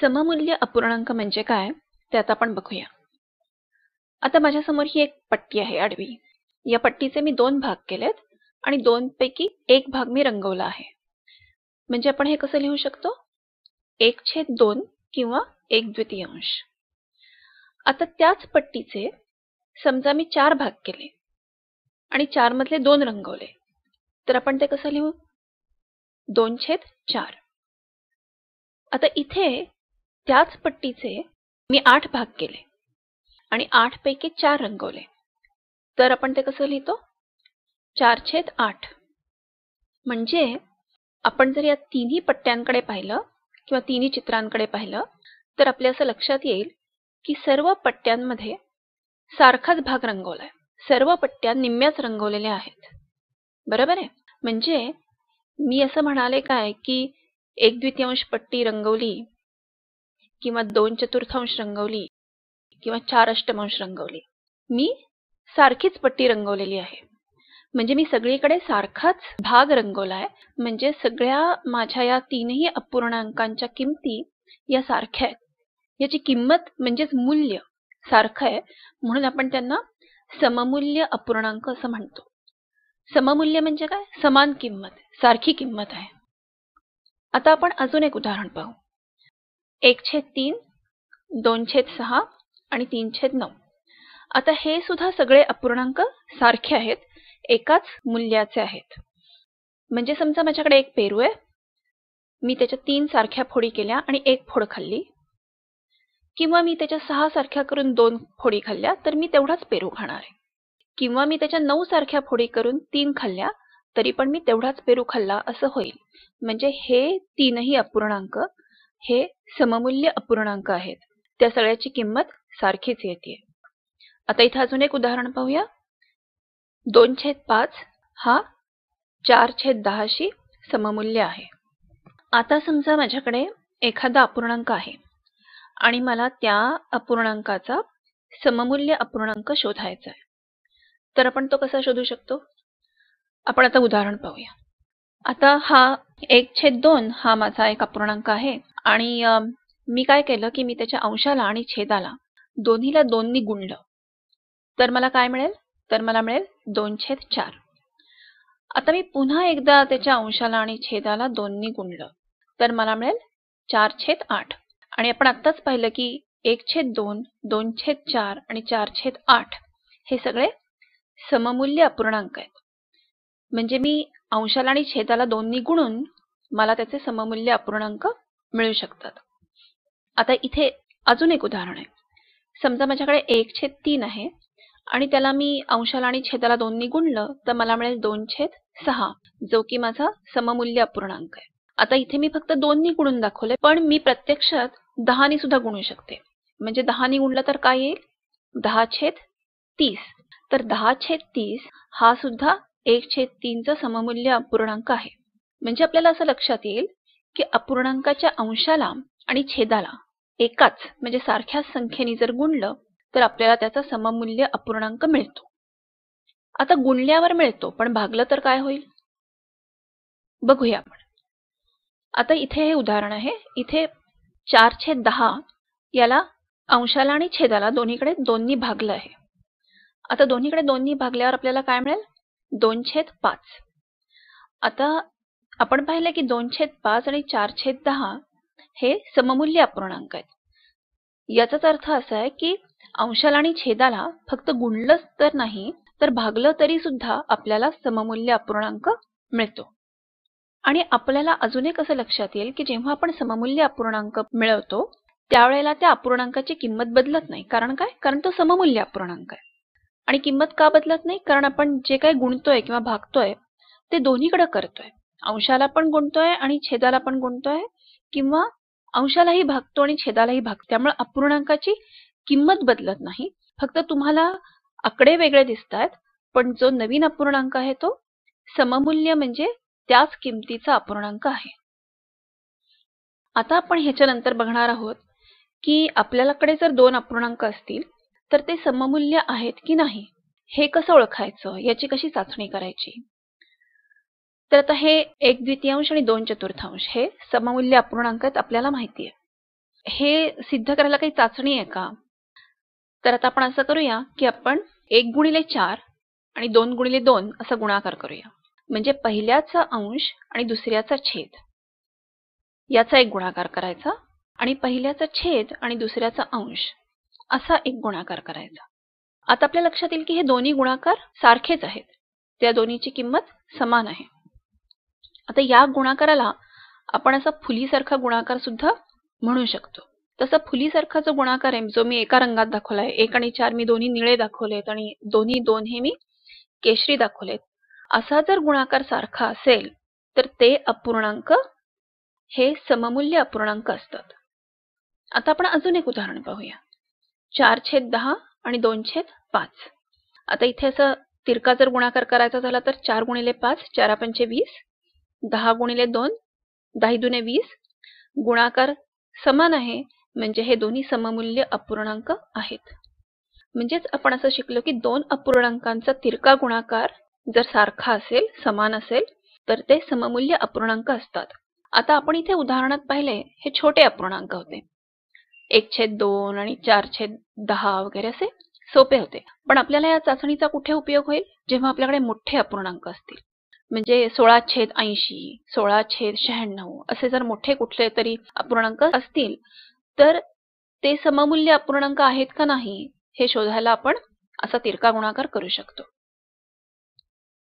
सममूल्य अपूर्णांक म्हणजे काय ते आता आपण बघूया आता माझ्यासमोर ही एक पट्टी आहे आडवी या पट्टीचे मी दोन भाग केलेत आणि दोन पैकी एक भाग मी रंगवला आहे म्हणजे आपण हे कसं लिहू शकतो एक छेद दोन किंवा एक द्वितीयांश आता त्याच पट्टीचे समजा मी चार भाग केले आणि चार मधले दोन रंगवले तर आपण ते कसं लिहू दोन छेद चार आता इथे त्याच पट्टीचे मी आठ भाग केले आणि आठ पैकी चार रंगवले तर आपण ते कसं लिहितो चार छेद आठ म्हणजे आपण जर या तिन्ही पट्ट्यांकडे पाहिलं किंवा तिन्ही चित्रांकडे पाहिलं तर आपल्या असं लक्षात येईल की सर्व पट्ट्यांमध्ये सारखाच भाग रंगवलाय सर्व पट्ट्या निम्म्याच रंगवलेल्या आहेत बरोबर आहे म्हणजे मी असं म्हणाले काय की एक द्वितीयांश पट्टी रंगवली किंवा दोन चतुर्थांश रंगवली किंवा चार अष्टमांश रंगवली मी सारखीच पट्टी रंगवलेली आहे म्हणजे मी सगळीकडे सारखाच भाग रंगवलाय म्हणजे सगळ्या माझ्या या तीनही अपूर्णांकांच्या किमती या सारख्या आहेत याची किंमत म्हणजेच मूल्य सारखं आहे म्हणून आपण त्यांना सममूल्य अपूर्णांक असं म्हणतो सममूल्य म्हणजे काय समान किंमत सारखी किंमत आहे आता आपण अजून एक उदाहरण पाहू एक छेद तीन दोन छेद सहा आणि तीन छेद नऊ आता हे सुद्धा सगळे अपूर्णांक सारखे आहेत एकाच मूल्याचे आहेत म्हणजे समजा माझ्याकडे एक पेरू आहे मी त्याच्या तीन सारख्या फोडी केल्या आणि एक फोड खाल्ली किंवा मी त्याच्या सहा सारख्या करून दोन फोडी खाल्ल्या तर मी तेवढाच पेरू खाणार आहे किंवा मी त्याच्या नऊ सारख्या फोडी करून तीन खाल्ल्या तरी पण मी तेवढाच पेरू खाल्ला असं होईल म्हणजे हे तीनही अपूर्णांक हे सममूल्य अपूर्णांक आहेत त्या सगळ्याची किंमत सारखीच येते आता इथं अजून एक उदाहरण पाहूया दोन छेद पाच हा चार छेद दहाशी सममूल्य आहे आता समजा माझ्याकडे एखादा अपूर्णांक आहे आणि मला त्या अपूर्णांकाचा सममूल्य अपूर्णांक शोधायचा आहे तर आपण तो कसा शोधू शकतो आपण आता उदाहरण पाहूया आता हा एक छेद दोन हा माझा एक अपूर्णांक आहे आणि मी काय केलं की मी त्याच्या अंशाला आणि छेदाला दोन्हीला दोन्ही गुणलं तर मला काय मिळेल तर मला मिळेल दोन छेद चार आता मी पुन्हा एकदा त्याच्या अंशाला आणि छेदाला दोन्ही गुणलं तर मला मिळेल चार छेद आठ आणि आपण आत्ताच पाहिलं की एक छेद दोन दोन छेद चार आणि चार छेद आठ हे सगळे सममूल्य अपूर्णांक आहेत म्हणजे मी अंशाला आणि छेदाला दोन्ही गुणून मला त्याचे सममूल्य अपूर्णांक मिळू शकतात आता इथे अजून एक उदाहरण आहे समजा माझ्याकडे एक छेद तीन आहे आणि त्याला मी अंशाला आणि छेदाला दोन्ही गुणलं तर मला मिळेल दोन छेद सहा जो की माझा सममूल्य अपूर्णांक आहे आता इथे मी फक्त दोन्ही गुणून दाखवले पण मी प्रत्यक्षात दहानी सुद्धा गुणू शकते म्हणजे दहानी गुणलं तर काय येईल दहा छेद तीस तर दहा छेद तीस हा सुद्धा एक छेद तीनचा सममूल्य अपूर्णांक आहे म्हणजे आपल्याला असं लक्षात येईल की अपूर्णांकाच्या अंशाला आणि छेदाला एकाच म्हणजे सारख्या संख्येने जर गुणलं तर आपल्याला त्याचा सममूल्य अपूर्णांक मिळतो आता गुणल्यावर मिळतो पण भागलं तर काय होईल बघूया आपण आता इथे हे उदाहरण आहे इथे चार छेद दहा याला अंशाला आणि छेदाला दोन्हीकडे दोन्ही भागलं आहे आता दोन्हीकडे दोन्ही भागल्यावर आपल्याला काय मिळेल दोन छेद पाच आता आपण पाहिलं की दोन छेद पाच आणि चार छेद दहा हे सममूल्य अपूर्णांक आहेत याचाच अर्थ असा आहे की अंशाला आणि छेदाला फक्त गुणलंच तर नाही तर भागलं तरी सुद्धा आपल्याला सममूल्य अपूर्णांक मिळतो आणि आपल्याला अजून एक असं लक्षात येईल की जेव्हा आपण सममूल्य अपूर्णांक मिळवतो त्यावेळेला त्या अपूर्णांकाची किंमत बदलत नाही कारण काय कारण तो सममूल्य अपूर्णांक आहे आणि किंमत का बदलत नाही कारण आपण जे काही गुणतोय किंवा भागतोय ते दोन्हीकडे करतोय अंशाला पण गुणतोय आणि छेदाला पण गुणतोय किंवा अंशालाही भागतो आणि छेदालाही भागतो त्यामुळे अपूर्णांकाची किंमत बदलत नाही फक्त तुम्हाला आकडे वेगळे दिसतात पण जो नवीन अपूर्णांक आहे तो सममूल्य म्हणजे त्याच किमतीचा अपूर्णांक आहे आता आपण ह्याच्यानंतर बघणार आहोत की आपल्याकडे जर दोन अपूर्णांक असतील तर ते सममूल्य आहेत की नाही हे कसं ओळखायचं याची कशी चाचणी करायची तर आता हे एक द्वितीयांश आणि दोन चतुर्थांश हे सममूल्य अपूर्णांकात आपल्याला माहिती आहे हे सिद्ध करायला काही चाचणी आहे का तर आता आपण असं करूया की आपण एक गुणिले चार आणि दोन गुणिले दोन असा गुणाकार करूया म्हणजे पहिल्याचा अंश आणि दुसऱ्याचा छेद याचा एक गुणाकार करायचा आणि पहिल्याचा छेद आणि दुसऱ्याचा अंश असा एक गुणाकार करायचा आता आपल्या लक्षात येईल की हे दोन्ही गुणाकार सारखेच आहेत त्या दोन्हीची किंमत समान आहे आता या गुणाकाराला आपण असा फुलीसारखा गुणाकार सुद्धा म्हणू शकतो तसा फुलीसारखा जो गुणाकार आहे जो मी एका रंगात दाखवलाय एक आणि चार मी दोन्ही निळे दाखवलेत आणि दोन्ही दोन हे मी केशरी दाखवलेत असा जर गुणाकार सारखा असेल तर ते अपूर्णांक हे सममूल्य अपूर्णांक असतात आता आपण अजून एक उदाहरण पाहूया चार छेद दहा आणि दोन छेद पाच आता इथे असं तिरका जर गुणाकार करायचा झाला तर चार गुणिले पाच चारा पंचे वीस दहा गुणिले दोन दहा दुने वीस गुणाकार समान आहे म्हणजे हे दोन्ही सममूल्य अपूर्णांक आहेत म्हणजेच आपण असं शिकलो की दोन अपूर्णांकांचा तिरका गुणाकार जर सारखा असेल समान असेल तर ते सममूल्य अपूर्णांक असतात आता आपण इथे उदाहरणात पाहिले हे छोटे अपूर्णांक होते एक छेद दोन आणि चार छेद दहा वगैरे असे सोपे होते पण आपल्याला या चाचणीचा कुठे उपयोग होईल जेव्हा आपल्याकडे मोठे अपूर्णांक असतील म्हणजे सोळा छेद ऐंशी सोळा छेद शहाण्णव असे जर मोठे कुठले तरी अपूर्णांक असतील तर ते सममूल्य अपूर्णांक आहेत का नाही हे शोधायला आपण असा तिरका गुणाकार करू शकतो